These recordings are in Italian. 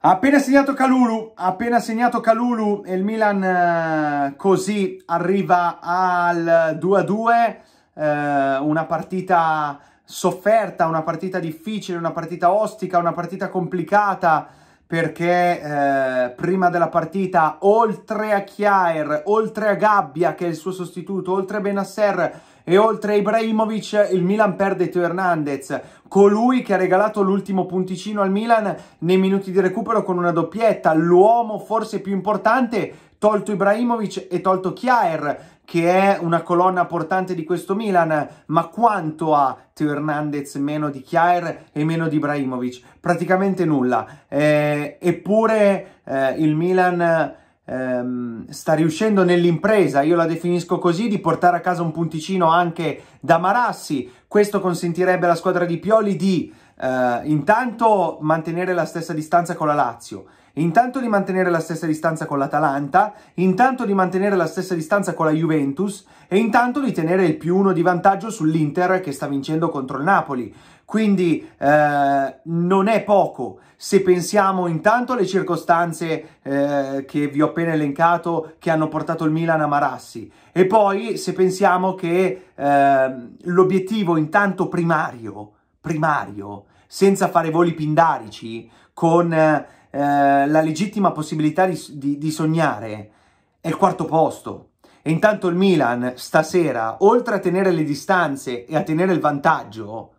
Ha appena segnato Calulu, ha appena segnato Calulu e il Milan eh, così arriva al 2-2, eh, una partita sofferta, una partita difficile, una partita ostica, una partita complicata perché eh, prima della partita oltre a Chiaer, oltre a Gabbia che è il suo sostituto, oltre a Benasser e oltre a Ibrahimovic, il Milan perde Teo Hernandez, colui che ha regalato l'ultimo punticino al Milan nei minuti di recupero con una doppietta, l'uomo forse più importante, tolto Ibrahimovic e tolto Chiaer, che è una colonna portante di questo Milan, ma quanto ha Teo Hernandez meno di Chiaer e meno di Ibrahimovic? Praticamente nulla. Eh, eppure eh, il Milan ehm, sta riuscendo nell'impresa, io la definisco così, di portare a casa un punticino anche da Marassi. Questo consentirebbe alla squadra di Pioli di eh, intanto mantenere la stessa distanza con la Lazio intanto di mantenere la stessa distanza con l'Atalanta, intanto di mantenere la stessa distanza con la Juventus e intanto di tenere il più uno di vantaggio sull'Inter che sta vincendo contro il Napoli. Quindi eh, non è poco se pensiamo intanto alle circostanze eh, che vi ho appena elencato che hanno portato il Milan a Marassi e poi se pensiamo che eh, l'obiettivo intanto primario, primario, senza fare voli pindarici, con eh, eh, la legittima possibilità di, di, di sognare è il quarto posto. E intanto il Milan stasera, oltre a tenere le distanze e a tenere il vantaggio,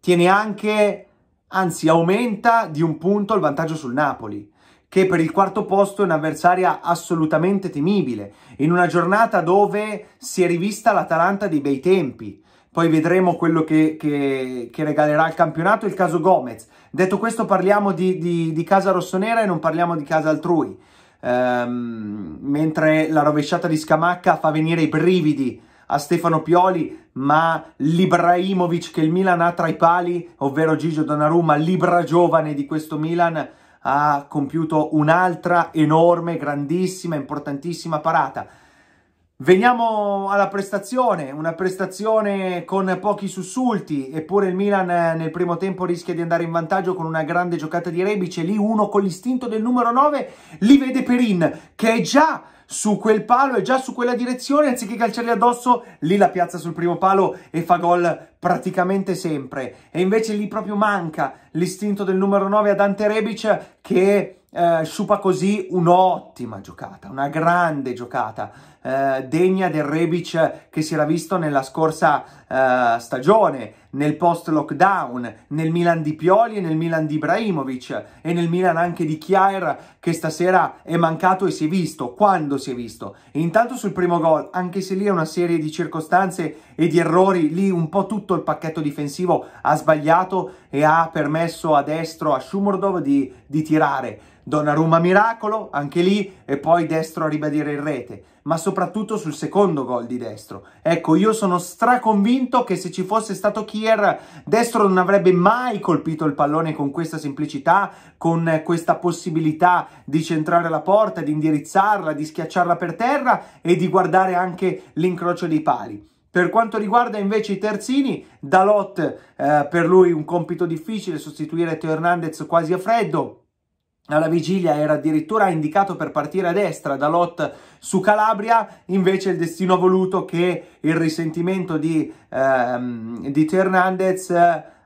tiene anche, anzi aumenta di un punto il vantaggio sul Napoli che per il quarto posto è un'avversaria assolutamente temibile, in una giornata dove si è rivista l'Atalanta dei bei tempi, poi vedremo quello che, che, che, regalerà il campionato, il caso Gomez. Detto questo parliamo di, di, di casa rossonera e non parliamo di casa altrui, ehm, mentre la rovesciata di Scamacca fa venire i brividi a Stefano Pioli, ma l'Ibrahimovic che il Milan ha tra i pali, ovvero Gigio Donnarumma, libra giovane di questo Milan, ha compiuto un'altra enorme, grandissima, importantissima parata Veniamo alla prestazione, una prestazione con pochi sussulti, eppure il Milan eh, nel primo tempo rischia di andare in vantaggio con una grande giocata di Rebic e lì uno con l'istinto del numero 9 li vede Perin che è già su quel palo è già su quella direzione, anziché calciarli addosso, lì la piazza sul primo palo e fa gol praticamente sempre. E invece lì proprio manca l'istinto del numero 9 a Dante Rebic che eh, sciupa così un'ottima giocata, una grande giocata, eh, degna del Rebic che si era visto nella scorsa eh, stagione nel post-lockdown, nel Milan di Pioli e nel Milan di Ibrahimovic e nel Milan anche di Chiar che stasera è mancato e si è visto, quando si è visto. E intanto sul primo gol, anche se lì è una serie di circostanze e di errori, lì un po' tutto il pacchetto difensivo ha sbagliato e ha permesso a destro a Shumordov di, di tirare. Donnarumma miracolo, anche lì, e poi destro a ribadire in rete ma soprattutto sul secondo gol di destro. Ecco, io sono straconvinto che se ci fosse stato Kier, destro non avrebbe mai colpito il pallone con questa semplicità, con questa possibilità di centrare la porta, di indirizzarla, di schiacciarla per terra e di guardare anche l'incrocio dei pali. Per quanto riguarda invece i terzini, Dalot eh, per lui un compito difficile, sostituire Teo Hernandez quasi a freddo, alla vigilia era addirittura indicato per partire a destra da Lot su Calabria, invece il destino ha voluto che il risentimento di, ehm, di Hernandez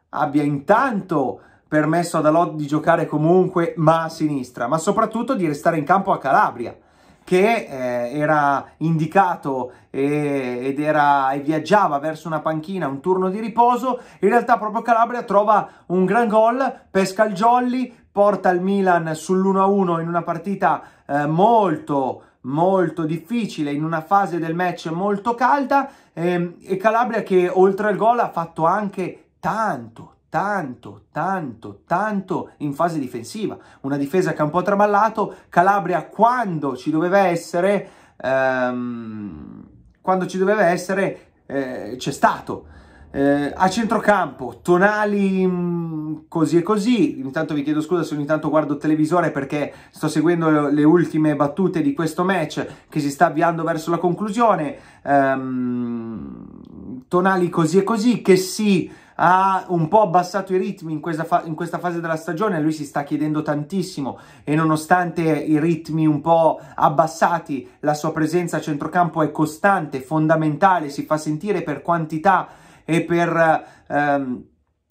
abbia intanto permesso ad Alot di giocare comunque ma a sinistra, ma soprattutto di restare in campo a Calabria, che eh, era indicato e, ed era, e viaggiava verso una panchina, un turno di riposo. In realtà proprio Calabria trova un gran gol, pesca il jolly, porta il Milan sull'1-1 in una partita eh, molto molto difficile in una fase del match molto calda ehm, e Calabria che oltre al gol ha fatto anche tanto tanto, tanto, tanto in fase difensiva. Una difesa che ha un po' traballato Calabria quando ci doveva essere, ehm, quando ci doveva essere, eh, c'è stato. Eh, a centrocampo, tonali mm, così e così. Intanto vi chiedo scusa se ogni tanto guardo il televisore perché sto seguendo le ultime battute di questo match che si sta avviando verso la conclusione. Um, tonali così e così, che si ha un po' abbassato i ritmi in questa, in questa, fase della stagione, lui si sta chiedendo tantissimo e nonostante i ritmi un po' abbassati, la sua presenza a centrocampo è costante, fondamentale, si fa sentire per quantità e per, ehm,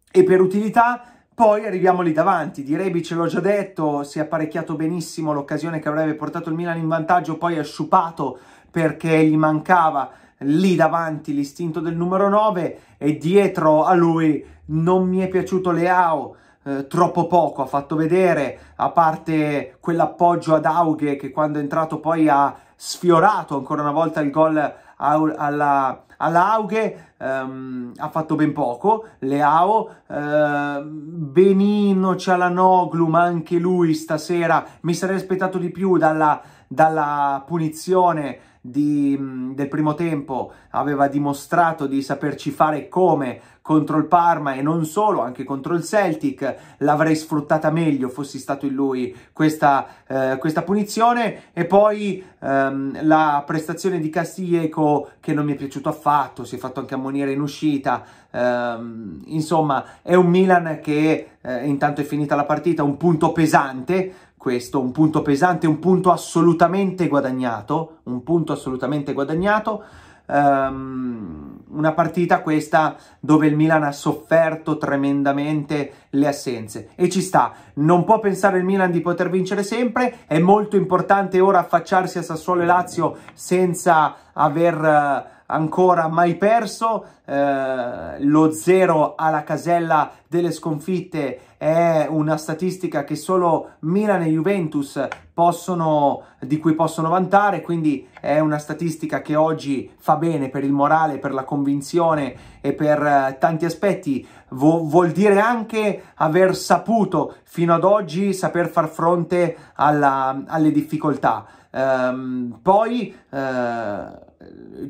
e per utilità. Poi arriviamo lì davanti, di Rebic l'ho già detto, si è apparecchiato benissimo l'occasione che avrebbe portato il Milan in vantaggio, poi ha sciupato perché gli mancava lì davanti l'istinto del numero 9 e dietro a lui non mi è piaciuto Leao, eh, troppo poco ha fatto vedere, a parte quell'appoggio ad Aughe che quando è entrato poi ha sfiorato ancora una volta il gol alla, alla Auge ehm, ha fatto ben poco, Leao, eh, Benino Cialanoglu, ma anche lui stasera mi sarei aspettato di più dalla, dalla punizione di, mm, del primo tempo aveva dimostrato di saperci fare come contro il Parma e non solo, anche contro il Celtic, l'avrei sfruttata meglio fossi stato in lui questa, eh, questa punizione e poi ehm, la prestazione di Castiglieco che non mi è piaciuto affatto, si è fatto anche ammonire in uscita, ehm, insomma è un Milan che eh, intanto è finita la partita, un punto pesante, questo, un punto pesante, un punto assolutamente guadagnato, un punto assolutamente guadagnato, um, una partita questa dove il Milan ha sofferto tremendamente le assenze e ci sta, non può pensare il Milan di poter vincere sempre, è molto importante ora affacciarsi a Sassuolo e Lazio senza aver eh, ancora mai perso, eh, lo zero alla casella delle sconfitte è una statistica che solo Milan e Juventus possono, di cui possono vantare, quindi è una statistica che oggi fa bene per il morale, per la convinzione e per eh, tanti aspetti. Vo vuol dire anche aver saputo fino ad oggi saper far fronte alla, alle difficoltà. Ehm, poi eh,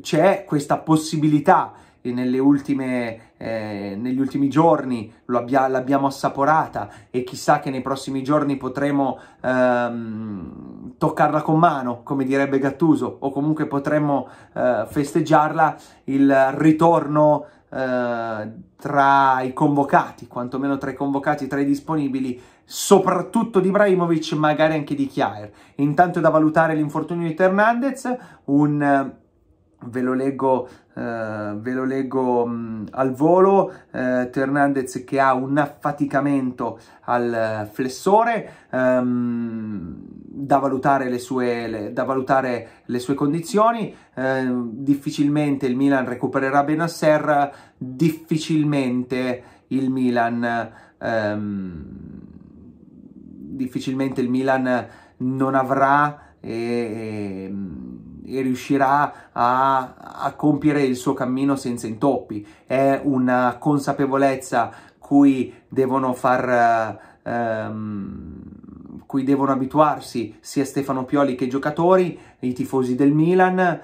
c'è questa possibilità e ultime, eh, negli ultimi giorni abbia, l'abbiamo assaporata e chissà che nei prossimi giorni potremo ehm, toccarla con mano, come direbbe Gattuso, o comunque potremo eh, festeggiarla il ritorno eh, tra i convocati, quantomeno tra i convocati, tra i disponibili, soprattutto di Ibrahimovic, magari anche di Chiaer. Intanto è da valutare l'infortunio di Hernandez, un Ve lo leggo, eh, ve lo leggo mh, mm, al volo, eh, Ternandez che ha un affaticamento al flessore, ehm, da, valutare le sue, le, da valutare le sue condizioni, eh, difficilmente il Milan recupererà Benasser, difficilmente il Milan... Ehm, difficilmente il Milan non avrà e, e, e riuscirà a, a compiere il suo cammino senza intoppi. È una consapevolezza cui devono far... Uh, um, cui devono abituarsi sia Stefano Pioli che i giocatori, i tifosi del Milan, eh,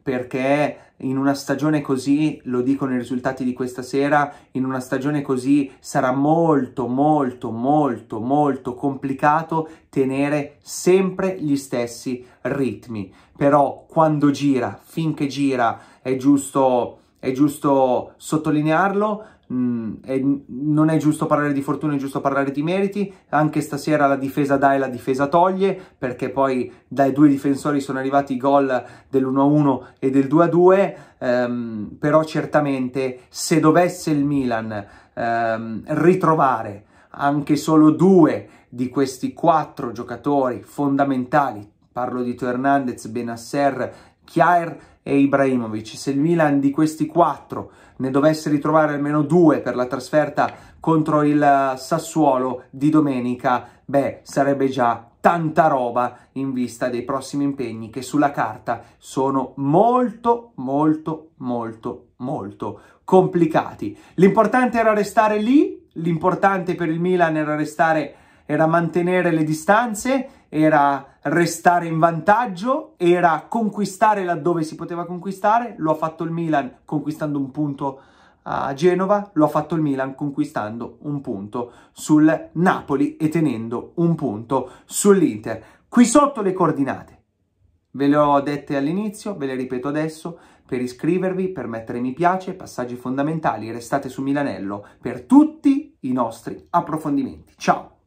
perché in una stagione così, lo dicono i risultati di questa sera, in una stagione così sarà molto, molto, molto, molto complicato tenere sempre gli stessi ritmi. Però quando gira, finché gira, è giusto, è giusto sottolinearlo, mh, mm, è, non è giusto parlare di fortuna, è giusto parlare di meriti. Anche stasera la difesa dà e la difesa toglie, perché poi dai due difensori sono arrivati i gol dell'1-1 e del 2-2. Ehm, però certamente se dovesse il Milan ehm, ritrovare anche solo due di questi quattro giocatori fondamentali, parlo di Teo Hernandez, Benasser Chiar e Ibrahimovic. Se il Milan di questi quattro ne dovesse ritrovare almeno due per la trasferta contro il eh, Sassuolo di domenica, beh, sarebbe già tanta roba in vista dei prossimi impegni che sulla carta sono molto, molto, molto, molto complicati. L'importante era restare lì, l'importante per il Milan era restare, era mantenere le distanze era restare in vantaggio, era conquistare laddove si poteva conquistare, lo ha fatto il Milan conquistando un punto a Genova, lo ha fatto il Milan conquistando un punto sul Napoli e tenendo un punto sull'Inter. Qui sotto le coordinate. Ve le ho dette all'inizio, ve le ripeto adesso, per iscrivervi, per mettere mi piace, passaggi fondamentali, restate su Milanello per tutti i nostri approfondimenti. Ciao!